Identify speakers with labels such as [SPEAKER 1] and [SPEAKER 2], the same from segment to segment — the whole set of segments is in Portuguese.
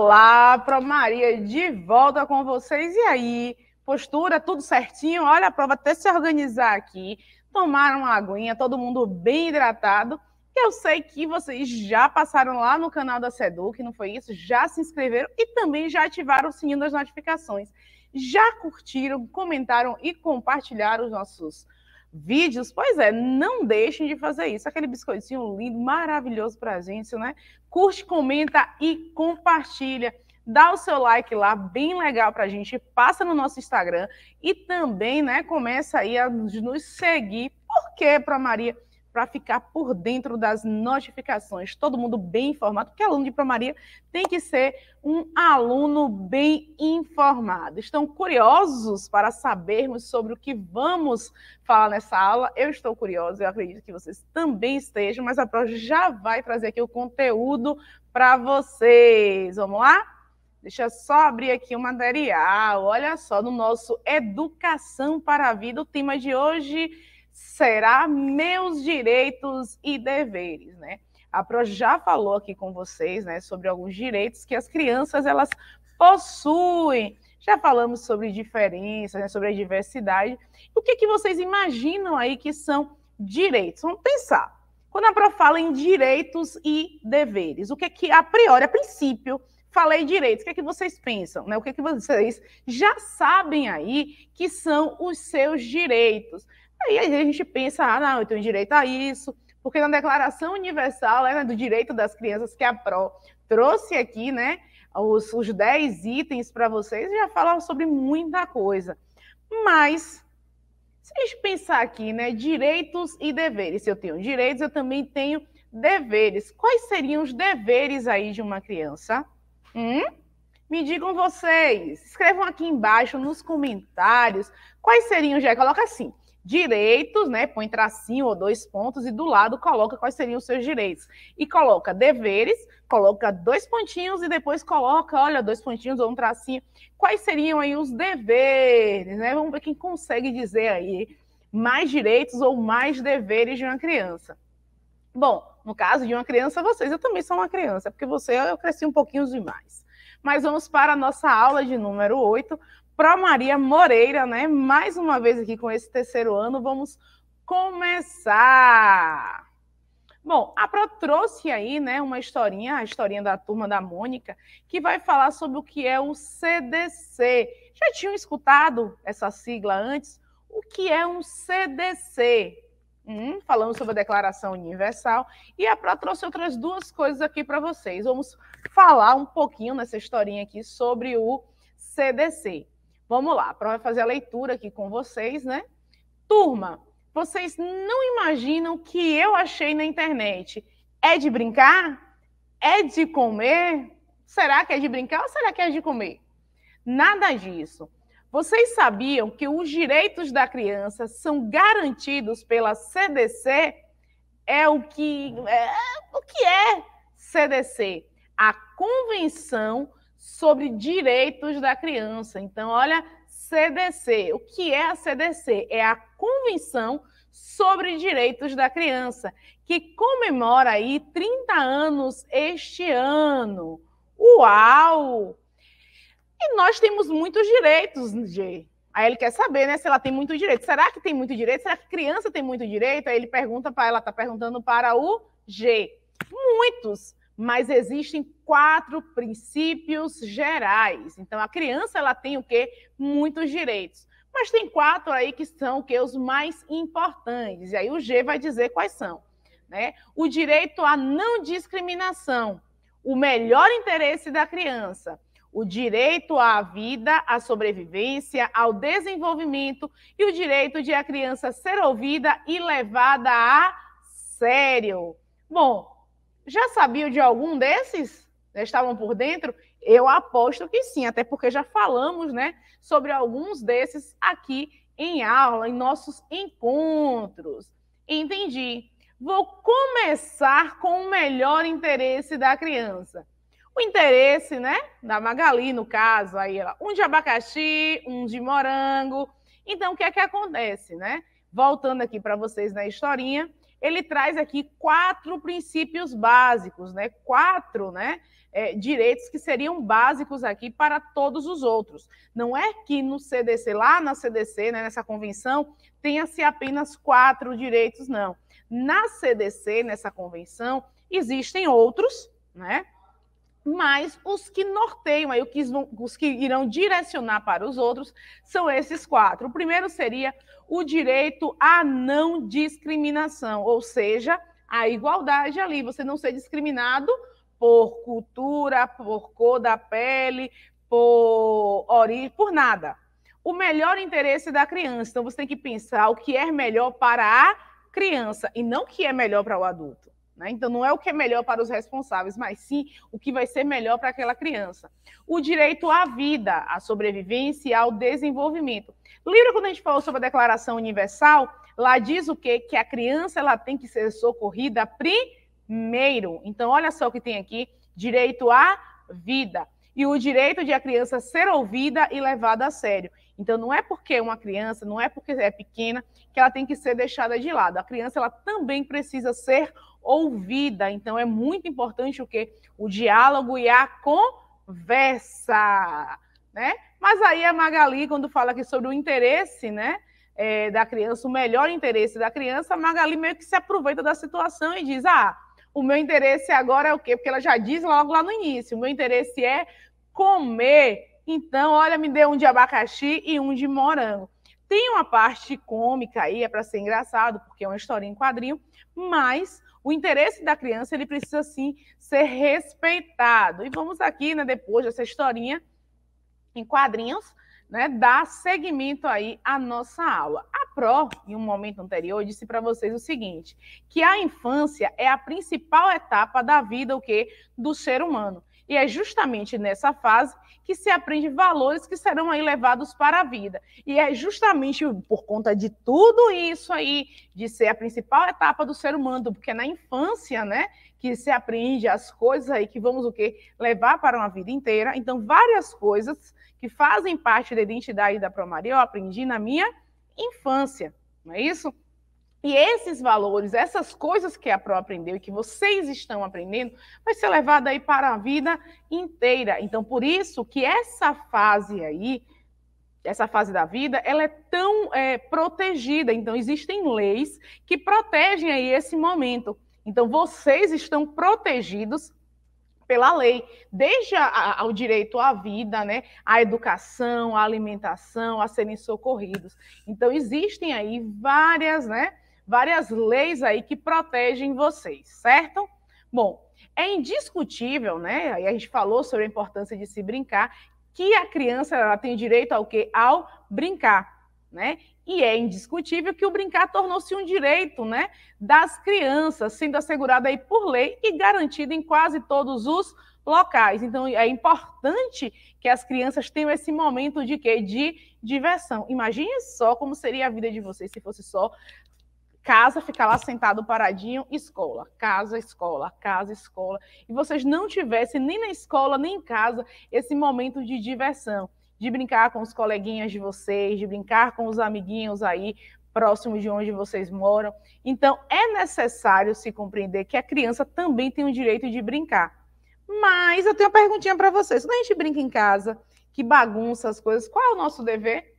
[SPEAKER 1] Olá para Maria de volta com vocês. E aí, postura, tudo certinho? Olha a prova até se organizar aqui. Tomaram uma aguinha, todo mundo bem hidratado. Eu sei que vocês já passaram lá no canal da Seduc, não foi isso? Já se inscreveram e também já ativaram o sininho das notificações. Já curtiram, comentaram e compartilharam os nossos vídeos. Pois é, não deixem de fazer isso. Aquele biscoitinho lindo, maravilhoso para a gente, né? Curte, comenta e compartilha. Dá o seu like lá, bem legal para a gente. Passa no nosso Instagram e também, né, começa aí a nos seguir. Por quê, para Maria? para ficar por dentro das notificações. Todo mundo bem informado, porque aluno de Promaria tem que ser um aluno bem informado. Estão curiosos para sabermos sobre o que vamos falar nessa aula? Eu estou curiosa, eu acredito que vocês também estejam, mas a Pro já vai trazer aqui o conteúdo para vocês. Vamos lá? Deixa eu só abrir aqui o material. Olha só, no nosso Educação para a Vida, o tema de hoje será meus direitos e deveres, né? A Pro já falou aqui com vocês, né, sobre alguns direitos que as crianças elas possuem. Já falamos sobre diferenças, né, sobre a diversidade. O que que vocês imaginam aí que são direitos? Vamos pensar. Quando a Pro fala em direitos e deveres, o que é que a priori, a princípio, falei direitos, o que é que vocês pensam, né? O que é que vocês já sabem aí que são os seus direitos? Aí a gente pensa, ah, não, eu tenho direito a isso, porque na Declaração Universal né, do Direito das Crianças, que a PRO trouxe aqui, né, os, os 10 itens para vocês, já falam sobre muita coisa. Mas, se a gente pensar aqui, né, direitos e deveres, se eu tenho direitos, eu também tenho deveres. Quais seriam os deveres aí de uma criança? Hum? Me digam vocês, escrevam aqui embaixo nos comentários quais seriam, já coloca assim, direitos, né? Põe tracinho ou dois pontos e do lado coloca quais seriam os seus direitos. E coloca deveres, coloca dois pontinhos e depois coloca, olha, dois pontinhos ou um tracinho. Quais seriam aí os deveres, né? Vamos ver quem consegue dizer aí mais direitos ou mais deveres de uma criança. Bom, no caso de uma criança, vocês, eu também sou uma criança, porque você, eu cresci um pouquinho demais. Mas vamos para a nossa aula de número 8, para Maria Moreira, né? Mais uma vez aqui com esse terceiro ano, vamos começar. Bom, a Pro trouxe aí, né, uma historinha, a historinha da turma da Mônica, que vai falar sobre o que é o CDC. Já tinham escutado essa sigla antes? O que é um CDC? Hum, falamos sobre a Declaração Universal. E a Pro trouxe outras duas coisas aqui para vocês. Vamos falar um pouquinho nessa historinha aqui sobre o CDC. Vamos lá, para fazer a leitura aqui com vocês, né? Turma, vocês não imaginam o que eu achei na internet. É de brincar? É de comer? Será que é de brincar ou será que é de comer? Nada disso. Vocês sabiam que os direitos da criança são garantidos pela CDC? É o que é, o que é CDC? A Convenção sobre direitos da criança. Então, olha, CDC. O que é a CDC? É a Convenção sobre Direitos da Criança, que comemora aí 30 anos este ano. Uau! E nós temos muitos direitos, G. Aí ele quer saber, né, se ela tem muito direito. Será que tem muito direito? Será que criança tem muito direito? Aí ele pergunta para ela, Tá perguntando para o G. Muitos mas existem quatro princípios gerais. Então, a criança ela tem o quê? Muitos direitos. Mas tem quatro aí que são os mais importantes. E aí o G vai dizer quais são. Né? O direito à não discriminação, o melhor interesse da criança, o direito à vida, à sobrevivência, ao desenvolvimento e o direito de a criança ser ouvida e levada a sério. Bom, já sabiam de algum desses? Já estavam por dentro? Eu aposto que sim, até porque já falamos né, sobre alguns desses aqui em aula, em nossos encontros. Entendi. Vou começar com o melhor interesse da criança. O interesse, né, da Magali, no caso, aí ela, um de abacaxi, um de morango. Então, o que é que acontece, né? Voltando aqui para vocês na historinha, ele traz aqui quatro princípios básicos, né? Quatro, né? É, direitos que seriam básicos aqui para todos os outros. Não é que no CDC, lá na CDC, né, nessa convenção, tenha-se apenas quatro direitos, não. Na CDC, nessa convenção, existem outros, né? mas os que norteiam, aí, os que irão direcionar para os outros, são esses quatro. O primeiro seria o direito à não discriminação, ou seja, a igualdade ali, você não ser discriminado por cultura, por cor da pele, por origem, por nada. O melhor interesse da criança. Então você tem que pensar o que é melhor para a criança e não o que é melhor para o adulto. Né? Então, não é o que é melhor para os responsáveis, mas sim o que vai ser melhor para aquela criança. O direito à vida, à sobrevivência e ao desenvolvimento. Lembra quando a gente falou sobre a Declaração Universal? Lá diz o quê? Que a criança ela tem que ser socorrida primeiro. Então, olha só o que tem aqui: direito à vida. E o direito de a criança ser ouvida e levada a sério. Então, não é porque é uma criança, não é porque é pequena, que ela tem que ser deixada de lado. A criança ela também precisa ser ouvida ouvida. Então é muito importante o que o diálogo e a conversa, né? Mas aí a Magali quando fala aqui sobre o interesse, né, é, da criança, o melhor interesse da criança, a Magali meio que se aproveita da situação e diz: "Ah, o meu interesse agora é o quê? Porque ela já diz logo lá no início, o meu interesse é comer. Então, olha, me deu um de abacaxi e um de morango. Tem uma parte cômica aí, é para ser engraçado, porque é uma história em quadrinho, mas o interesse da criança ele precisa sim ser respeitado. E vamos aqui, né, depois dessa historinha em quadrinhos, né, dar seguimento aí à nossa aula. A Pro, em um momento anterior, disse para vocês o seguinte, que a infância é a principal etapa da vida o quê? do ser humano. E é justamente nessa fase que se aprende valores que serão aí levados para a vida. E é justamente por conta de tudo isso aí, de ser a principal etapa do ser humano, porque é na infância, né, que se aprende as coisas aí que vamos o quê? Levar para uma vida inteira. Então, várias coisas que fazem parte da identidade da Promaria eu aprendi na minha infância, não é isso? E esses valores, essas coisas que a Pro aprendeu e que vocês estão aprendendo, vai ser levada aí para a vida inteira. Então, por isso que essa fase aí, essa fase da vida, ela é tão é, protegida. Então, existem leis que protegem aí esse momento. Então, vocês estão protegidos pela lei, desde a, ao direito à vida, né, à educação, à alimentação, a serem socorridos. Então, existem aí várias, né, várias leis aí que protegem vocês, certo? Bom, é indiscutível, né? Aí a gente falou sobre a importância de se brincar, que a criança ela tem direito ao quê? Ao brincar, né? E é indiscutível que o brincar tornou-se um direito, né, das crianças, sendo assegurado aí por lei e garantido em quase todos os locais. Então é importante que as crianças tenham esse momento de quê? De diversão. Imagine só como seria a vida de vocês se fosse só casa, ficar lá sentado paradinho, escola, casa, escola, casa, escola, e vocês não tivessem nem na escola, nem em casa, esse momento de diversão, de brincar com os coleguinhas de vocês, de brincar com os amiguinhos aí, próximo de onde vocês moram. Então, é necessário se compreender que a criança também tem o direito de brincar. Mas eu tenho uma perguntinha para vocês. Quando a gente brinca em casa, que bagunça as coisas, qual é o nosso dever?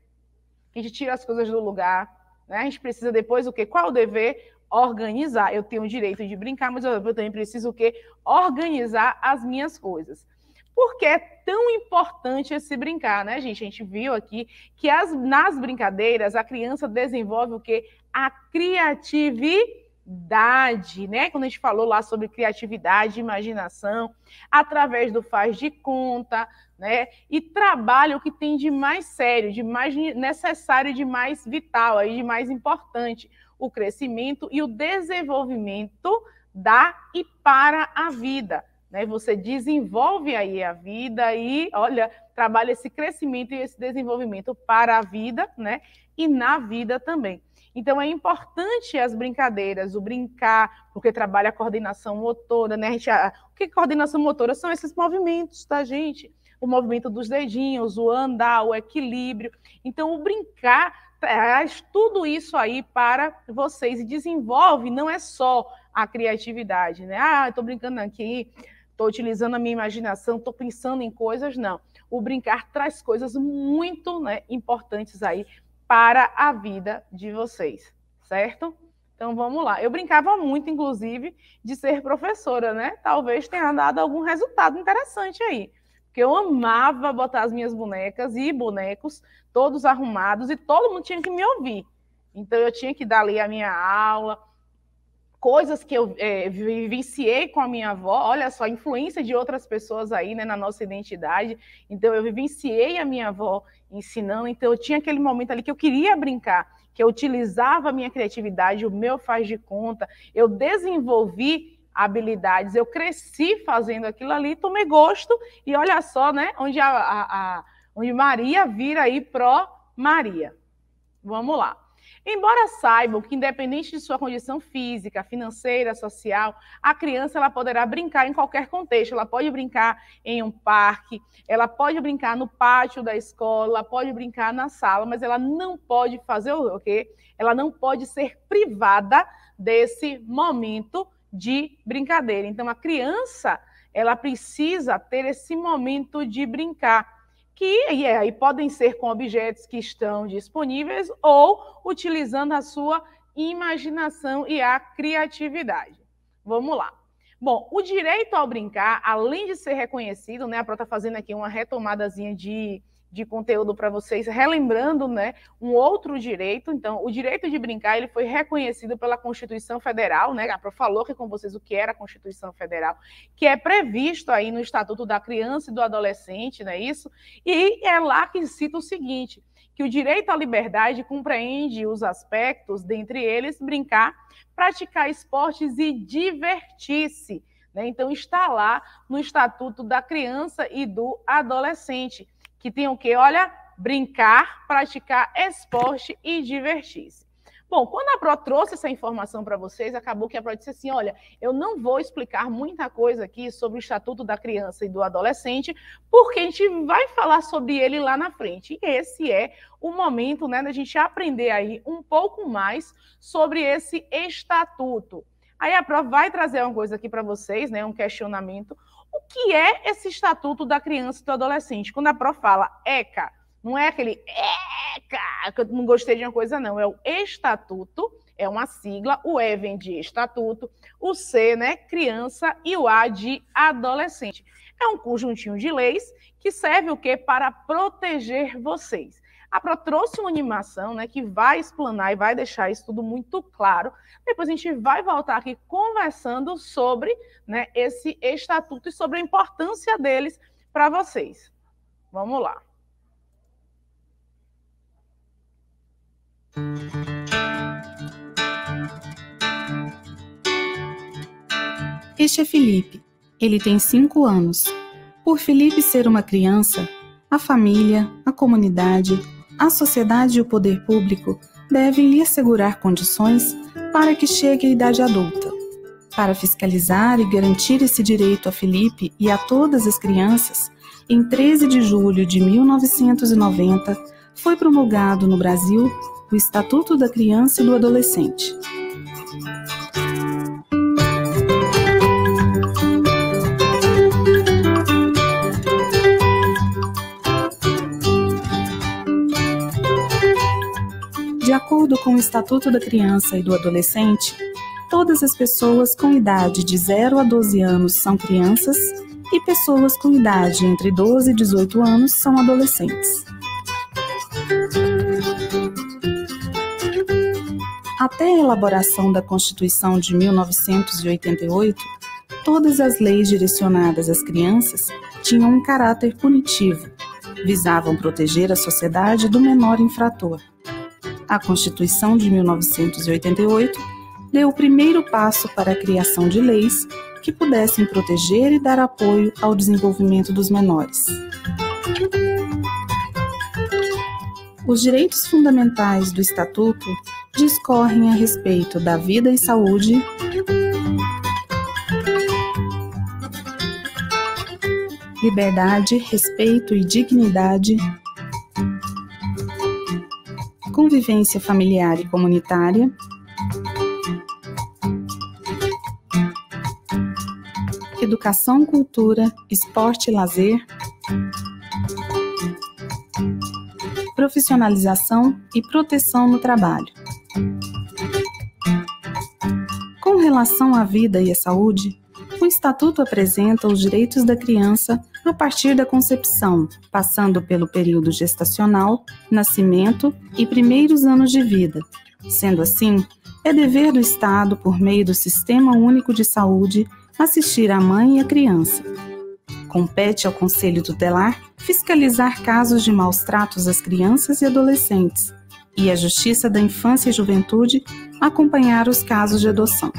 [SPEAKER 1] A gente tira as coisas do lugar, né? A gente precisa depois o quê? Qual o dever? Organizar. Eu tenho o direito de brincar, mas eu também preciso o quê? Organizar as minhas coisas. Por que é tão importante esse brincar, né, gente? A gente viu aqui que as, nas brincadeiras a criança desenvolve o quê? A criatividade criatividade, né? Quando a gente falou lá sobre criatividade, imaginação, através do faz de conta, né? E trabalha o que tem de mais sério, de mais necessário, de mais vital, aí de mais importante, o crescimento e o desenvolvimento da e para a vida. Né? Você desenvolve aí a vida e, olha, trabalha esse crescimento e esse desenvolvimento para a vida, né? E na vida também. Então é importante as brincadeiras, o brincar, porque trabalha a coordenação motora, né? A, o que é coordenação motora são esses movimentos, tá, gente? O movimento dos dedinhos, o andar, o equilíbrio. Então, o brincar traz tudo isso aí para vocês e desenvolve, não é só a criatividade, né? Ah, estou brincando aqui, estou utilizando a minha imaginação, estou pensando em coisas, não. O brincar traz coisas muito né, importantes aí para a vida de vocês, certo? Então vamos lá. Eu brincava muito, inclusive, de ser professora, né? Talvez tenha dado algum resultado interessante aí. Porque eu amava botar as minhas bonecas e bonecos todos arrumados e todo mundo tinha que me ouvir. Então eu tinha que dar ali a minha aula, coisas que eu é, vivenciei com a minha avó, olha só, a influência de outras pessoas aí, né, na nossa identidade. Então, eu vivenciei a minha avó ensinando, então eu tinha aquele momento ali que eu queria brincar, que eu utilizava a minha criatividade, o meu faz de conta, eu desenvolvi habilidades, eu cresci fazendo aquilo ali, tomei gosto, e olha só, né, onde, a, a, a onde Maria vira aí pró Maria. Vamos lá. Embora saibam que, independente de sua condição física, financeira, social, a criança ela poderá brincar em qualquer contexto. Ela pode brincar em um parque, ela pode brincar no pátio da escola, pode brincar na sala, mas ela não pode fazer o quê? Ela não pode ser privada desse momento de brincadeira. Então, a criança ela precisa ter esse momento de brincar que e é, aí podem ser com objetos que estão disponíveis ou utilizando a sua imaginação e a criatividade. Vamos lá. Bom, o direito ao brincar, além de ser reconhecido, né, a Pro está fazendo aqui uma retomadazinha de de conteúdo para vocês, relembrando, né, um outro direito. Então, o direito de brincar, ele foi reconhecido pela Constituição Federal, né? A Pro falou aqui com vocês o que era a Constituição Federal, que é previsto aí no Estatuto da Criança e do Adolescente, não é isso? E é lá que cita o seguinte, que o direito à liberdade compreende os aspectos, dentre eles brincar, praticar esportes e divertir-se, né? Então, está lá no Estatuto da Criança e do Adolescente que o que, olha, brincar, praticar esporte e divertir-se. Bom, quando a Pro trouxe essa informação para vocês, acabou que a Pro disse assim: olha, eu não vou explicar muita coisa aqui sobre o Estatuto da Criança e do Adolescente, porque a gente vai falar sobre ele lá na frente. E esse é o momento, né, da gente aprender aí um pouco mais sobre esse estatuto. Aí a Pro vai trazer uma coisa aqui para vocês, né, um questionamento o que é esse Estatuto da Criança e do Adolescente? Quando a PRO fala ECA, não é aquele ECA, que eu não gostei de uma coisa, não. É o Estatuto, é uma sigla, o E vem de Estatuto, o C, né, criança, e o A de adolescente. É um conjuntinho de leis que serve o quê? Para proteger vocês. A Pro trouxe uma animação né, que vai explanar e vai deixar isso tudo muito claro. Depois a gente vai voltar aqui conversando sobre né, esse estatuto e sobre a importância deles para vocês. Vamos lá.
[SPEAKER 2] Este é Felipe. Ele tem cinco anos. Por Felipe ser uma criança, a família, a comunidade, a sociedade e o poder público devem lhe assegurar condições para que chegue à idade adulta. Para fiscalizar e garantir esse direito a Felipe e a todas as crianças, em 13 de julho de 1990, foi promulgado no Brasil o Estatuto da Criança e do Adolescente, De acordo com o Estatuto da Criança e do Adolescente, todas as pessoas com idade de 0 a 12 anos são crianças e pessoas com idade entre 12 e 18 anos são adolescentes. Até a elaboração da Constituição de 1988, todas as leis direcionadas às crianças tinham um caráter punitivo, visavam proteger a sociedade do menor infrator a Constituição de 1988 deu o primeiro passo para a criação de leis que pudessem proteger e dar apoio ao desenvolvimento dos menores. Os direitos fundamentais do Estatuto discorrem a respeito da vida e saúde, liberdade, respeito e dignidade, convivência familiar e comunitária, educação, cultura, esporte e lazer, profissionalização e proteção no trabalho. Com relação à vida e à saúde, o Estatuto apresenta os direitos da criança a partir da concepção, passando pelo período gestacional, nascimento e primeiros anos de vida. Sendo assim, é dever do Estado, por meio do Sistema Único de Saúde, assistir à mãe e à criança. Compete ao Conselho Tutelar fiscalizar casos de maus tratos às crianças e adolescentes e à Justiça da Infância e Juventude acompanhar os casos de adoção.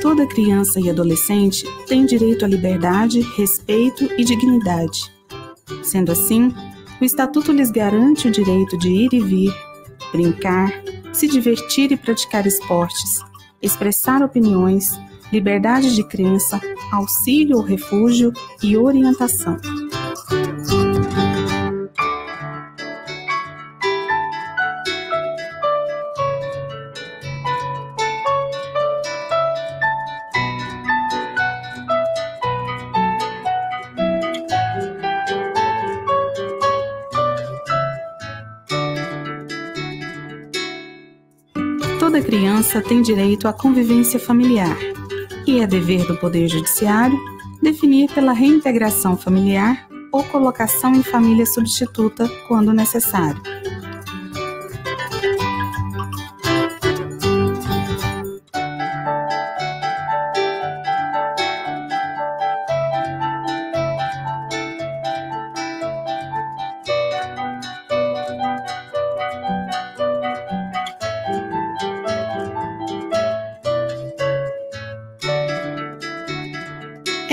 [SPEAKER 2] Toda criança e adolescente tem direito à liberdade, respeito e dignidade. Sendo assim, o Estatuto lhes garante o direito de ir e vir, brincar, se divertir e praticar esportes, expressar opiniões, liberdade de crença, auxílio ou refúgio e orientação. criança tem direito à convivência familiar e é dever do Poder Judiciário definir pela reintegração familiar ou colocação em família substituta quando necessário.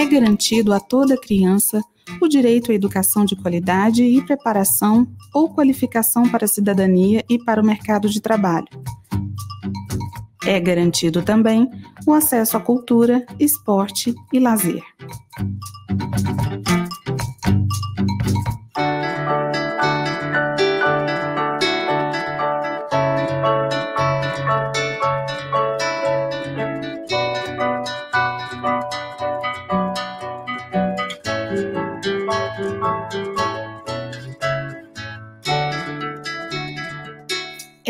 [SPEAKER 2] garantido a toda criança o direito à educação de qualidade e preparação ou qualificação para a cidadania e para o mercado de trabalho. É garantido também o acesso à cultura, esporte e lazer.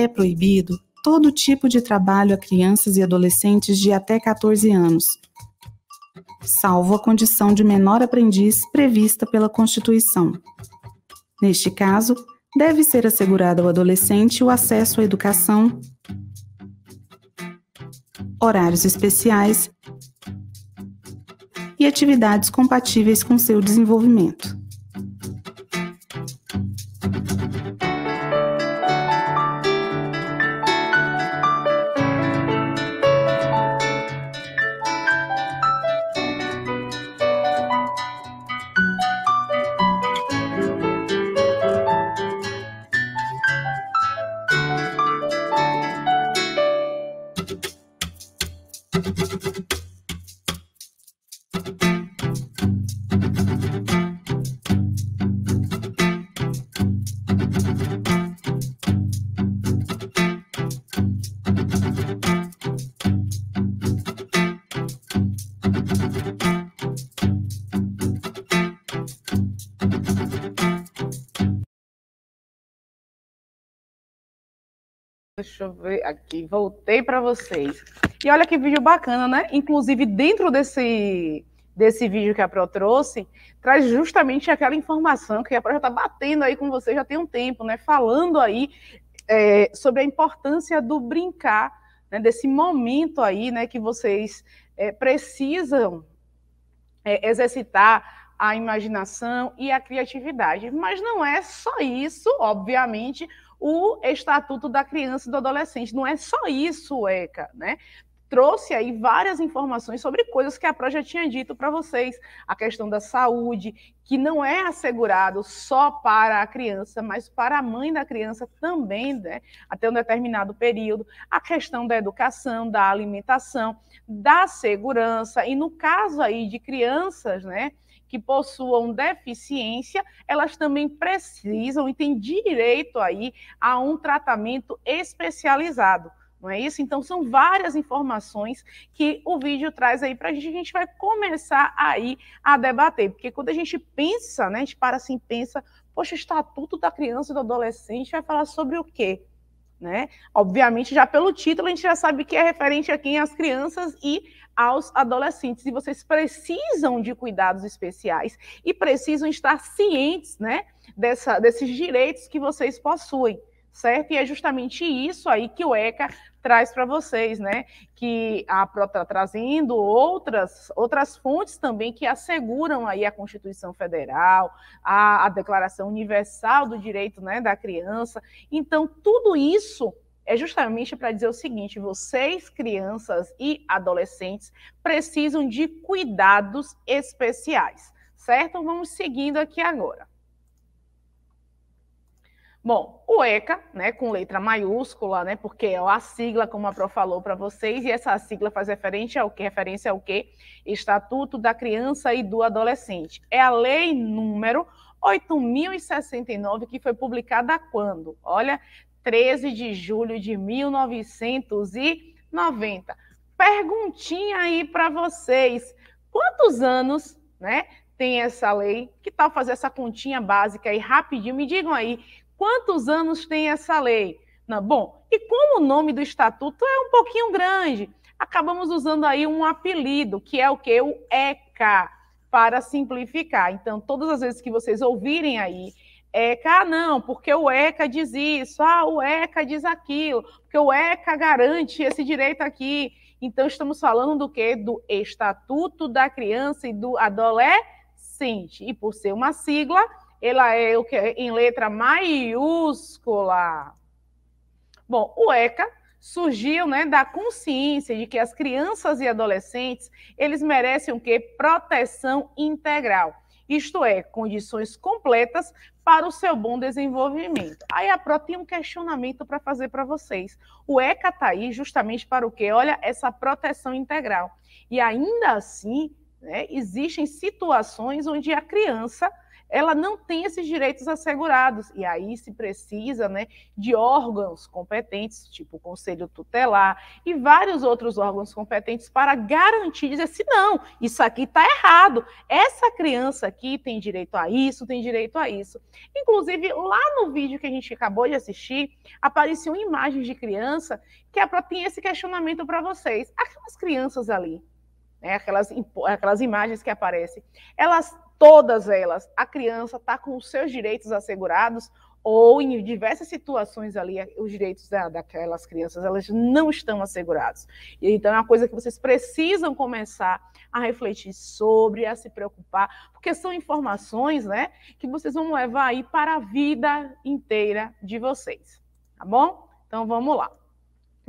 [SPEAKER 2] é proibido todo tipo de trabalho a crianças e adolescentes de até 14 anos, salvo a condição de menor aprendiz prevista pela Constituição. Neste caso, deve ser assegurado ao adolescente o acesso à educação, horários especiais e atividades compatíveis com seu desenvolvimento.
[SPEAKER 1] Deixa eu ver aqui, voltei para vocês. E olha que vídeo bacana, né? Inclusive, dentro desse, desse vídeo que a Pro trouxe, traz justamente aquela informação que a Pro já está batendo aí com vocês já tem um tempo, né? Falando aí é, sobre a importância do brincar, né? desse momento aí, né? Que vocês é, precisam é, exercitar a imaginação e a criatividade. Mas não é só isso, obviamente o Estatuto da Criança e do Adolescente. Não é só isso, ECA, né? trouxe aí várias informações sobre coisas que a Pro já tinha dito para vocês. A questão da saúde, que não é assegurado só para a criança, mas para a mãe da criança também, né? Até um determinado período. A questão da educação, da alimentação, da segurança. E no caso aí de crianças, né? que possuam deficiência, elas também precisam e têm direito aí a um tratamento especializado. Não é isso? Então, são várias informações que o vídeo traz aí para a gente. A gente vai começar aí a debater, porque quando a gente pensa, né, a gente para assim pensa, poxa, o Estatuto da Criança e do Adolescente vai falar sobre o quê? Né? Obviamente, já pelo título, a gente já sabe que é referente a quem? As crianças e aos adolescentes e vocês precisam de cuidados especiais e precisam estar cientes, né, dessa, desses direitos que vocês possuem, certo? E é justamente isso aí que o ECA traz para vocês, né? Que a PRO está trazendo outras, outras fontes também que asseguram aí a Constituição Federal, a, a Declaração Universal do Direito né, da Criança. Então, tudo isso é justamente para dizer o seguinte: vocês, crianças e adolescentes, precisam de cuidados especiais, certo? Vamos seguindo aqui agora. Bom, o ECA, né, com letra maiúscula, né, porque é a sigla, como a Pro falou para vocês, e essa sigla faz referência ao que? Referência ao quê? Estatuto da Criança e do Adolescente. É a lei número 8.069, que foi publicada quando? Olha, 13 de julho de 1990. Perguntinha aí para vocês: quantos anos, né? Tem essa lei? Que tal fazer essa continha básica aí rapidinho? Me digam aí, quantos anos tem essa lei? Não, bom, e como o nome do estatuto é um pouquinho grande, acabamos usando aí um apelido, que é o que? O ECA, para simplificar. Então, todas as vezes que vocês ouvirem aí ECA, ah, não, porque o ECA diz isso, ah, o ECA diz aquilo, porque o ECA garante esse direito aqui. Então, estamos falando do quê? Do Estatuto da Criança e do Adolescente. E por ser uma sigla, ela é o que em letra maiúscula. Bom, o ECA surgiu, né, da consciência de que as crianças e adolescentes, eles merecem o quê? Proteção integral isto é, condições completas para o seu bom desenvolvimento. Aí a Pro tem um questionamento para fazer para vocês. O ECA está aí justamente para o quê? Olha, essa proteção integral. E ainda assim, né, existem situações onde a criança ela não tem esses direitos assegurados. E aí se precisa né, de órgãos competentes, tipo o Conselho Tutelar e vários outros órgãos competentes para garantir, dizer assim, não, isso aqui está errado. Essa criança aqui tem direito a isso, tem direito a isso. Inclusive, lá no vídeo que a gente acabou de assistir, uma imagens de criança que é para esse questionamento para vocês. Aquelas crianças ali, né, aquelas, aquelas imagens que aparecem, elas todas elas, a criança está com os seus direitos assegurados ou em diversas situações ali, é, os direitos da, daquelas crianças, elas não estão assegurados. E, então é uma coisa que vocês precisam começar a refletir sobre, a se preocupar, porque são informações, né, que vocês vão levar aí para a vida inteira de vocês, tá bom? Então vamos lá.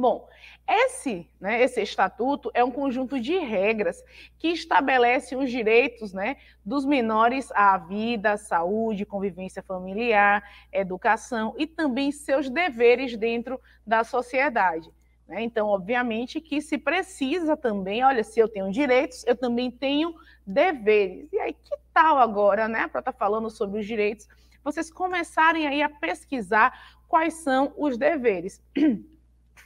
[SPEAKER 1] Bom, esse, né, esse estatuto é um conjunto de regras que estabelece os direitos né, dos menores à vida, à saúde, convivência familiar, educação e também seus deveres dentro da sociedade. Né? Então, obviamente que se precisa também, olha, se eu tenho direitos, eu também tenho deveres. E aí, que tal agora, né, para estar tá falando sobre os direitos, vocês começarem aí a pesquisar quais são os deveres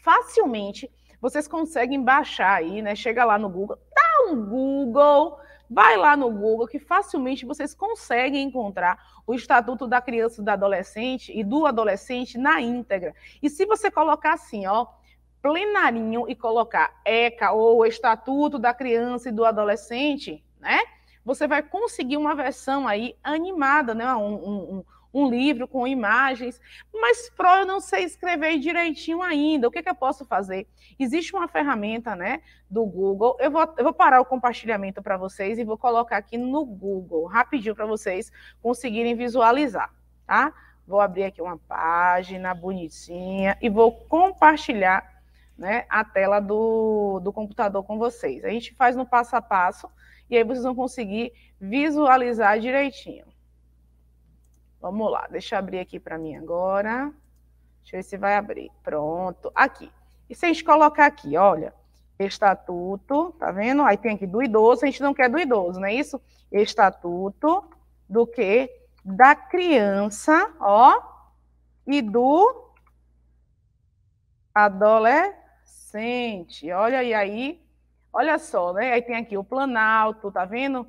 [SPEAKER 1] facilmente vocês conseguem baixar aí, né? Chega lá no Google, dá um Google, vai lá no Google que facilmente vocês conseguem encontrar o Estatuto da Criança e do Adolescente e do Adolescente na íntegra. E se você colocar assim, ó, plenarinho e colocar ECA ou Estatuto da Criança e do Adolescente, né? Você vai conseguir uma versão aí animada, né? um, um, um um livro com imagens, mas pro eu não sei escrever direitinho ainda, o que, que eu posso fazer? Existe uma ferramenta né, do Google, eu vou, eu vou parar o compartilhamento para vocês e vou colocar aqui no Google, rapidinho para vocês conseguirem visualizar, tá? Vou abrir aqui uma página bonitinha e vou compartilhar né, a tela do, do computador com vocês. A gente faz no passo a passo e aí vocês vão conseguir visualizar direitinho. Vamos lá, deixa eu abrir aqui para mim agora. Deixa eu ver se vai abrir. Pronto, aqui. E se a gente colocar aqui, olha, estatuto, tá vendo? Aí tem aqui do idoso, a gente não quer do idoso, não é isso? Estatuto do que? Da criança, ó, e do adolescente. Olha e aí, olha só, né? Aí tem aqui o Planalto, tá vendo?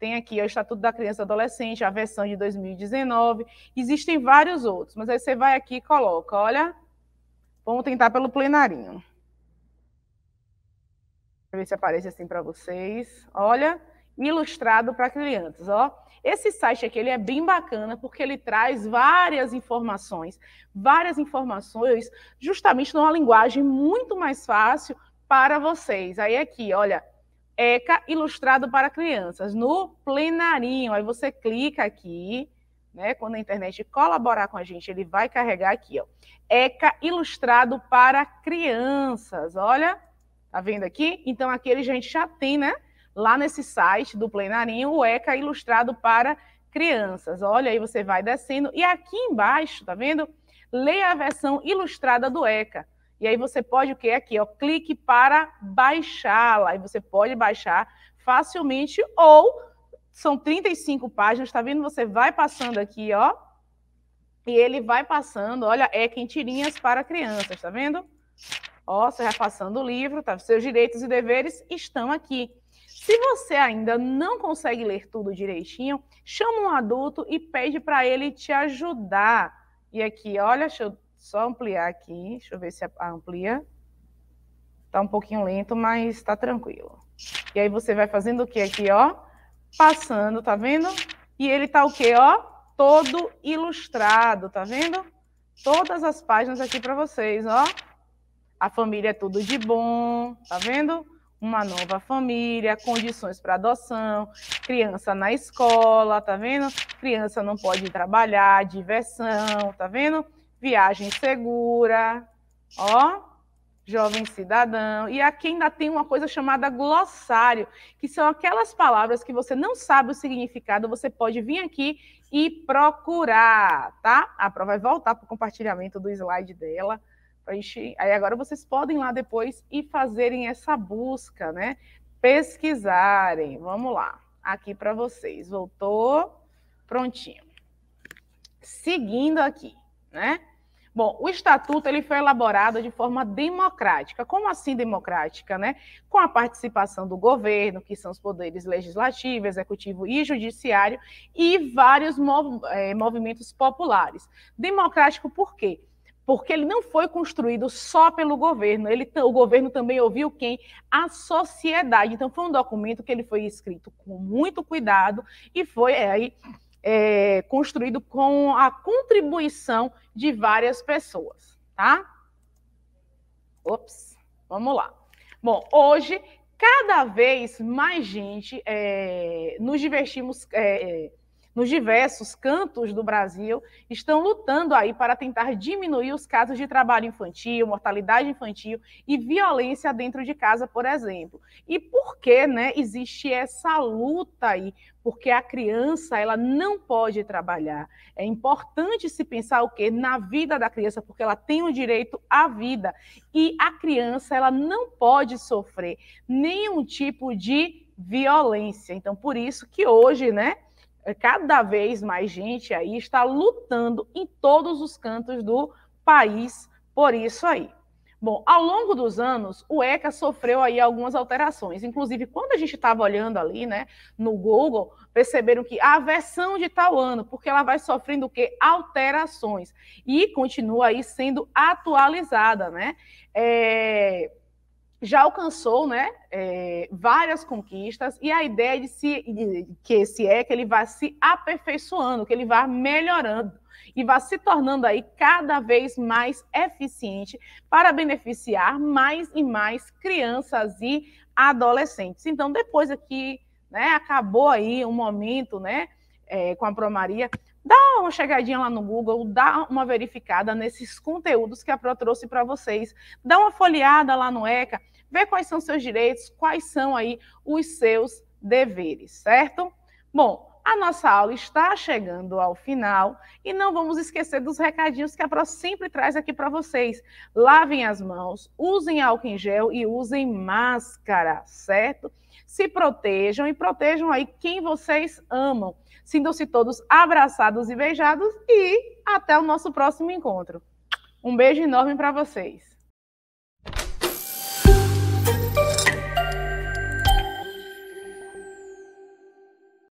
[SPEAKER 1] tem aqui o Estatuto da Criança e Adolescente, a versão de 2019, existem vários outros, mas aí você vai aqui e coloca, olha, vamos tentar pelo plenarinho. Para ver se aparece assim para vocês. Olha, ilustrado para crianças, ó. Esse site aqui ele é bem bacana porque ele traz várias informações, várias informações justamente numa linguagem muito mais fácil para vocês. Aí aqui, olha, ECA ilustrado para crianças, no plenarinho. Aí você clica aqui, né? Quando a internet colaborar com a gente, ele vai carregar aqui, ó. ECA ilustrado para crianças. Olha, tá vendo aqui? Então aqui a gente já tem, né? Lá nesse site do plenarinho, o ECA ilustrado para crianças. Olha aí, você vai descendo e aqui embaixo, tá vendo? Leia a versão ilustrada do ECA. E aí você pode o que aqui, ó, clique para baixá-la. E você pode baixar facilmente ou são 35 páginas, tá vendo? Você vai passando aqui, ó. E ele vai passando, olha, é tirinhas para crianças, tá vendo? Ó, você vai passando o livro, tá? Seus direitos e deveres estão aqui. Se você ainda não consegue ler tudo direitinho, chama um adulto e pede para ele te ajudar. E aqui, olha, deixa eu só ampliar aqui, deixa eu ver se amplia. Tá um pouquinho lento, mas tá tranquilo. E aí você vai fazendo o que aqui, ó? Passando, tá vendo? E ele tá o que, ó? Todo ilustrado, tá vendo? Todas as páginas aqui para vocês, ó. A família é tudo de bom, tá vendo? Uma nova família, condições para adoção, criança na escola, tá vendo? Criança não pode trabalhar, diversão, tá vendo? viagem segura, ó, jovem cidadão. E aqui ainda tem uma coisa chamada glossário, que são aquelas palavras que você não sabe o significado, você pode vir aqui e procurar, tá? A prova vai voltar para o compartilhamento do slide dela. gente... Aí agora vocês podem lá depois e fazerem essa busca, né? Pesquisarem. Vamos lá, aqui para vocês. Voltou, prontinho. Seguindo aqui, né? Bom, o estatuto ele foi elaborado de forma democrática. Como assim democrática, né? Com a participação do governo, que são os poderes legislativo, executivo e judiciário, e vários mov eh, movimentos populares. Democrático por quê? porque ele não foi construído só pelo governo, ele, o governo também ouviu quem? A sociedade. Então, foi um documento que ele foi escrito com muito cuidado e foi eh, aí é, construído com a contribuição de várias pessoas, tá? Ops, vamos lá. Bom, hoje, cada vez mais gente, é, nos divertimos, é, é nos diversos cantos do Brasil, estão lutando aí para tentar diminuir os casos de trabalho infantil, mortalidade infantil e violência dentro de casa, por exemplo. E por que, né, existe essa luta aí? Porque a criança, ela não pode trabalhar. É importante se pensar o quê? Na vida da criança, porque ela tem o direito à vida. E a criança, ela não pode sofrer nenhum tipo de violência. Então, por isso que hoje, né, é, cada vez mais gente aí está lutando em todos os cantos do país por isso aí. Bom, ao longo dos anos, o ECA sofreu aí algumas alterações. Inclusive, quando a gente estava olhando ali, né, no Google, perceberam que a versão de tal ano, porque ela vai sofrendo o quê? Alterações. E continua aí sendo atualizada, né? É já alcançou né, é, várias conquistas e a ideia de, se, de, que se é que ele vá se aperfeiçoando, que ele vá melhorando e vá se tornando aí cada vez mais eficiente para beneficiar mais e mais crianças e adolescentes. Então, depois aqui, né, acabou aí um momento, né, é, com a Promaria, dá uma chegadinha lá no Google, dá uma verificada nesses conteúdos que a Pro trouxe para vocês, dá uma folheada lá no ECA, vê quais são seus direitos, quais são aí os seus deveres, certo? Bom, a nossa aula está chegando ao final e não vamos esquecer dos recadinhos que a Pro sempre traz aqui para vocês. Lavem as mãos, usem álcool em gel e usem máscara, certo? Se protejam e protejam aí quem vocês amam. Sintam-se todos abraçados e beijados e até o nosso próximo encontro. Um beijo enorme para vocês.